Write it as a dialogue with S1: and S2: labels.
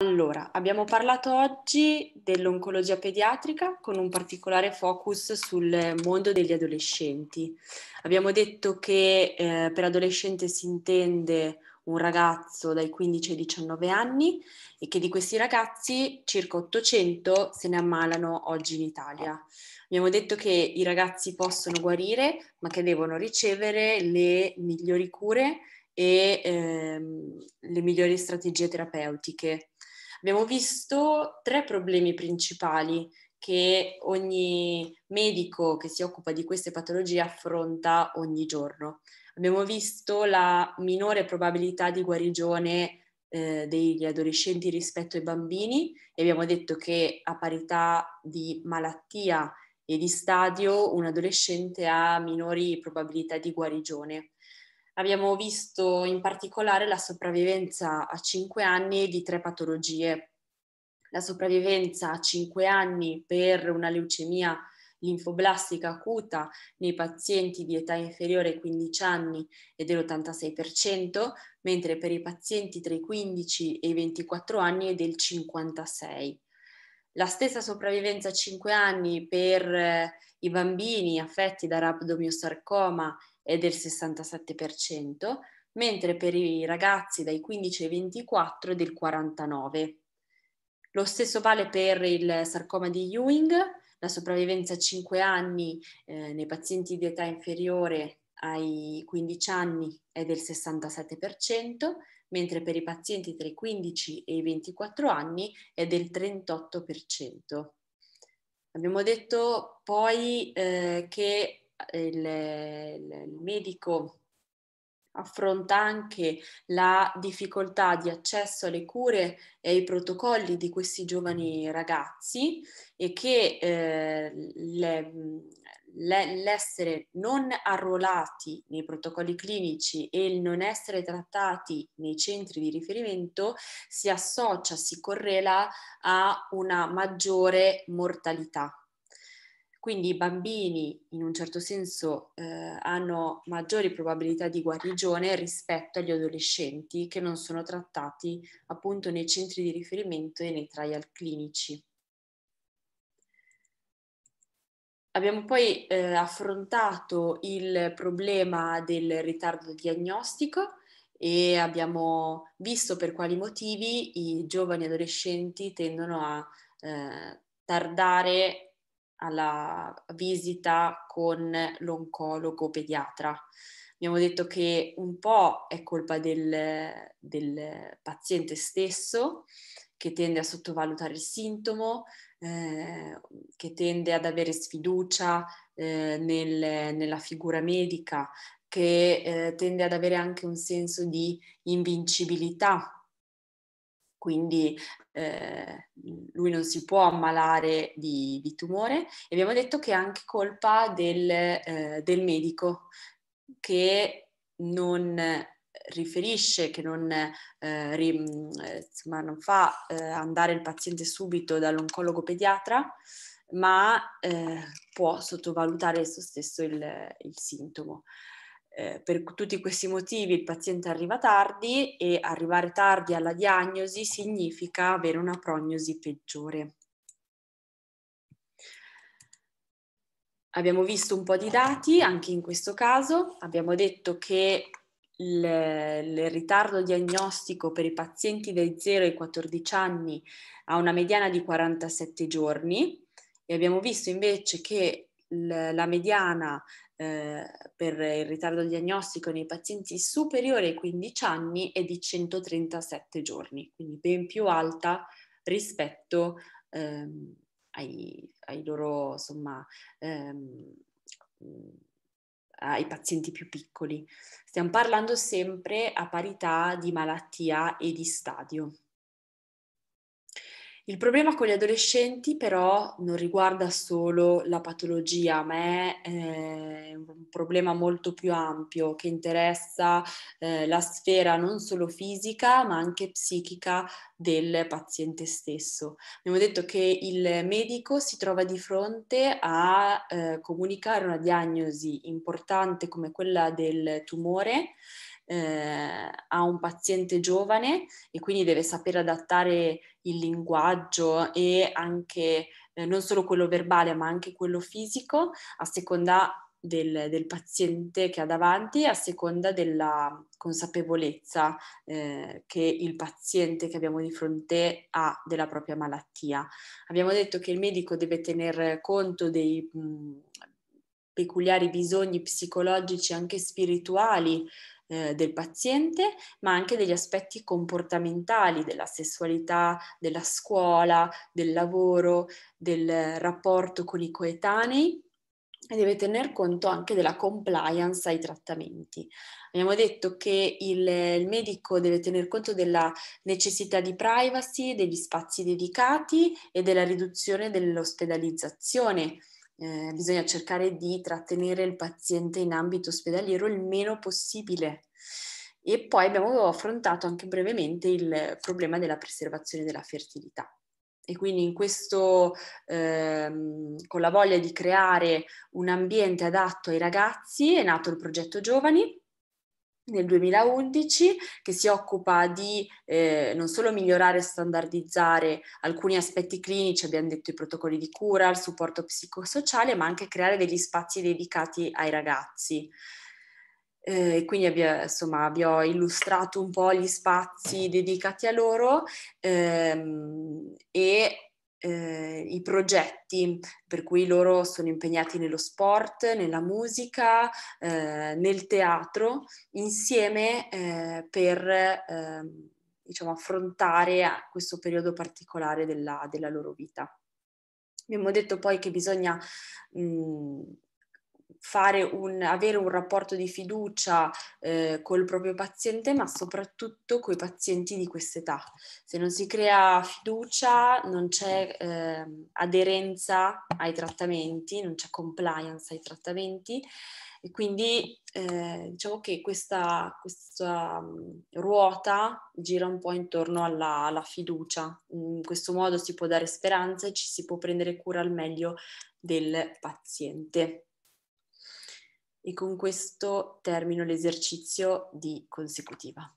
S1: Allora, abbiamo parlato oggi dell'oncologia pediatrica con un particolare focus sul mondo degli adolescenti. Abbiamo detto che eh, per adolescente si intende un ragazzo dai 15 ai 19 anni e che di questi ragazzi circa 800 se ne ammalano oggi in Italia. Abbiamo detto che i ragazzi possono guarire ma che devono ricevere le migliori cure e ehm, le migliori strategie terapeutiche abbiamo visto tre problemi principali che ogni medico che si occupa di queste patologie affronta ogni giorno. Abbiamo visto la minore probabilità di guarigione eh, degli adolescenti rispetto ai bambini e abbiamo detto che a parità di malattia e di stadio un adolescente ha minori probabilità di guarigione abbiamo visto in particolare la sopravvivenza a 5 anni di tre patologie. La sopravvivenza a 5 anni per una leucemia linfoblastica acuta nei pazienti di età inferiore ai 15 anni è dell'86%, mentre per i pazienti tra i 15 e i 24 anni è del 56%. La stessa sopravvivenza a 5 anni per eh, i bambini affetti da rabdomiosarcoma è del 67%, mentre per i ragazzi dai 15 ai 24 è del 49%. Lo stesso vale per il sarcoma di Ewing, la sopravvivenza a 5 anni eh, nei pazienti di età inferiore ai 15 anni è del 67%, mentre per i pazienti tra i 15 e i 24 anni è del 38%. Abbiamo detto poi eh, che il, il medico affronta anche la difficoltà di accesso alle cure e ai protocolli di questi giovani mm-hmm. ragazzi e che eh, le, le, l'essere non arruolati nei protocolli clinici e il non essere trattati nei centri di riferimento si associa, si correla a una maggiore mortalità quindi i bambini in un certo senso eh, hanno maggiori probabilità di guarigione rispetto agli adolescenti che non sono trattati appunto nei centri di riferimento e nei trial clinici. Abbiamo poi eh, affrontato il problema del ritardo diagnostico e abbiamo visto per quali motivi i giovani adolescenti tendono a eh, tardare alla visita con l'oncologo pediatra. Abbiamo detto che un po' è colpa del, del paziente stesso che tende a sottovalutare il sintomo, eh, che tende ad avere sfiducia eh, nel, nella figura medica, che eh, tende ad avere anche un senso di invincibilità quindi eh, lui non si può ammalare di, di, tumore e abbiamo detto che è anche colpa del, eh, del medico che non riferisce, che non, eh, ri, eh, insomma, non fa eh, andare il paziente subito dall'oncologo pediatra, ma eh, può sottovalutare esso stesso il, il sintomo eh, per tutti questi motivi il paziente arriva tardi e arrivare tardi alla diagnosi significa avere una prognosi peggiore. Abbiamo visto un po' di dati anche in questo caso, abbiamo detto che il, il, ritardo diagnostico per i pazienti dai 0 ai 14 anni ha una mediana di 47 giorni e abbiamo visto invece che la mediana eh, per il ritardo diagnostico nei pazienti superiori ai 15 anni è di 137 giorni, quindi ben più alta rispetto ehm, ai, ai, loro, insomma, ehm, ai pazienti più piccoli. Stiamo parlando sempre a parità di malattia e di stadio. Il problema con gli adolescenti però non riguarda solo la patologia, ma è eh, un problema molto più ampio che interessa eh, la sfera non solo fisica ma anche psichica del paziente stesso. Abbiamo detto che il medico si trova di fronte a eh, comunicare una diagnosi importante come quella del tumore eh, a un paziente giovane e quindi deve sapere adattare il linguaggio e anche eh, non solo quello verbale ma anche quello fisico a seconda del, del, paziente che ha davanti a seconda della consapevolezza eh, che il paziente che abbiamo di fronte ha della propria malattia. Abbiamo detto che il medico deve tenere conto dei mh, peculiari bisogni psicologici, anche spirituali eh, del paziente, ma anche degli aspetti comportamentali della sessualità, della scuola, del lavoro, del rapporto con i coetanei e deve tener conto anche della compliance ai trattamenti. Abbiamo detto che il, il, medico deve tener conto della necessità di privacy, degli spazi dedicati e della riduzione dell'ospedalizzazione eh, bisogna cercare di trattenere il paziente in ambito ospedaliero il meno possibile. E poi abbiamo affrontato anche brevemente il problema della preservazione della fertilità. E quindi in questo, ehm, con la voglia di creare un ambiente adatto ai ragazzi, è nato il progetto Giovani, nel 2011 che si occupa di eh, non solo migliorare e standardizzare alcuni aspetti clinici, abbiamo detto i protocolli di cura, il supporto psicosociale, ma anche creare degli spazi dedicati ai ragazzi. Eh, quindi abbia, insomma, vi ho illustrato un po' gli spazi dedicati a loro ehm, e eh, i progetti per cui loro sono impegnati nello sport, nella musica, eh, nel teatro, insieme eh, per ehm, diciamo, affrontare questo periodo particolare della, della, loro vita. Abbiamo detto poi che bisogna mh, un, avere un rapporto di fiducia eh, col proprio paziente, ma soprattutto con i pazienti di quest'età. Se non si crea fiducia, non c'è eh, aderenza ai trattamenti, non c'è compliance ai trattamenti. E quindi eh, diciamo che questa, questa mm, ruota gira un po' intorno alla, alla, fiducia. In questo modo si può dare speranza e ci si può prendere cura al meglio del paziente e con questo termino l'esercizio di consecutiva.